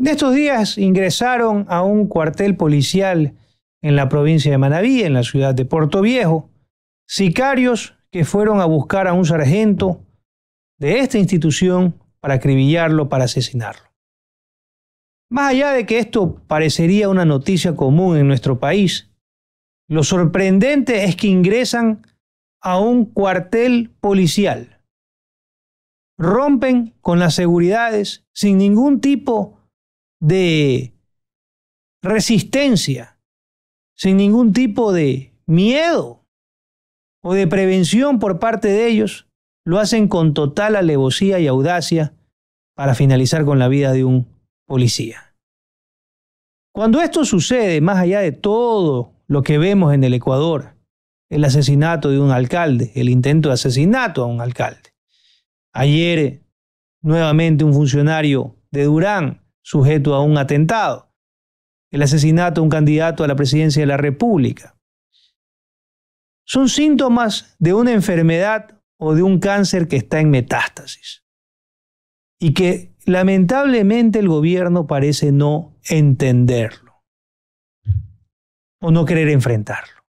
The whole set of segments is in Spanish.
De estos días ingresaron a un cuartel policial en la provincia de Manabí, en la ciudad de Puerto Viejo, sicarios que fueron a buscar a un sargento de esta institución para acribillarlo, para asesinarlo. Más allá de que esto parecería una noticia común en nuestro país, lo sorprendente es que ingresan a un cuartel policial. Rompen con las seguridades sin ningún tipo de de resistencia, sin ningún tipo de miedo o de prevención por parte de ellos, lo hacen con total alevosía y audacia para finalizar con la vida de un policía. Cuando esto sucede, más allá de todo lo que vemos en el Ecuador, el asesinato de un alcalde, el intento de asesinato a un alcalde. Ayer, nuevamente, un funcionario de Durán sujeto a un atentado, el asesinato de un candidato a la presidencia de la República. Son síntomas de una enfermedad o de un cáncer que está en metástasis y que lamentablemente el gobierno parece no entenderlo o no querer enfrentarlo.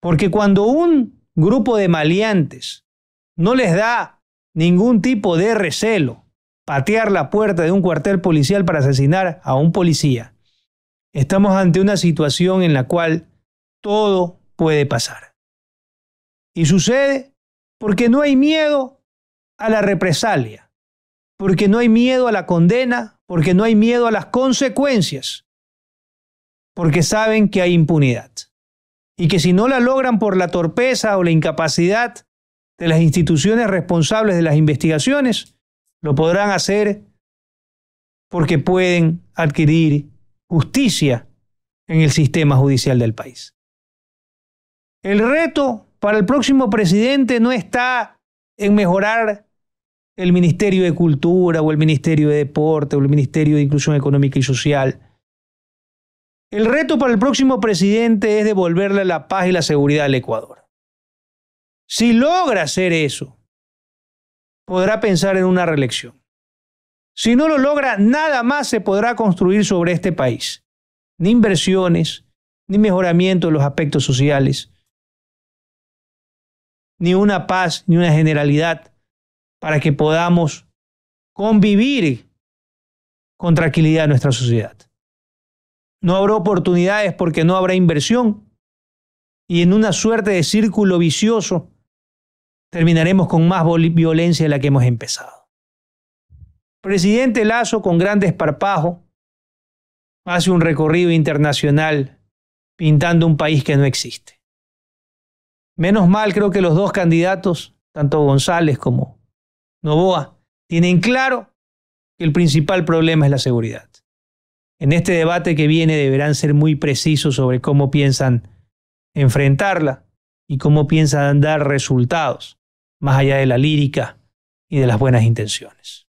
Porque cuando un grupo de maleantes no les da ningún tipo de recelo patear la puerta de un cuartel policial para asesinar a un policía. Estamos ante una situación en la cual todo puede pasar. Y sucede porque no hay miedo a la represalia, porque no hay miedo a la condena, porque no hay miedo a las consecuencias, porque saben que hay impunidad y que si no la logran por la torpeza o la incapacidad de las instituciones responsables de las investigaciones, lo podrán hacer porque pueden adquirir justicia en el sistema judicial del país. El reto para el próximo presidente no está en mejorar el Ministerio de Cultura o el Ministerio de Deporte o el Ministerio de Inclusión Económica y Social. El reto para el próximo presidente es devolverle la paz y la seguridad al Ecuador. Si logra hacer eso, podrá pensar en una reelección. Si no lo logra, nada más se podrá construir sobre este país. Ni inversiones, ni mejoramiento de los aspectos sociales, ni una paz, ni una generalidad para que podamos convivir con tranquilidad en nuestra sociedad. No habrá oportunidades porque no habrá inversión y en una suerte de círculo vicioso terminaremos con más violencia de la que hemos empezado. Presidente Lazo, con gran desparpajo, hace un recorrido internacional pintando un país que no existe. Menos mal creo que los dos candidatos, tanto González como Novoa, tienen claro que el principal problema es la seguridad. En este debate que viene deberán ser muy precisos sobre cómo piensan enfrentarla y cómo piensan dar resultados más allá de la lírica y de las buenas intenciones.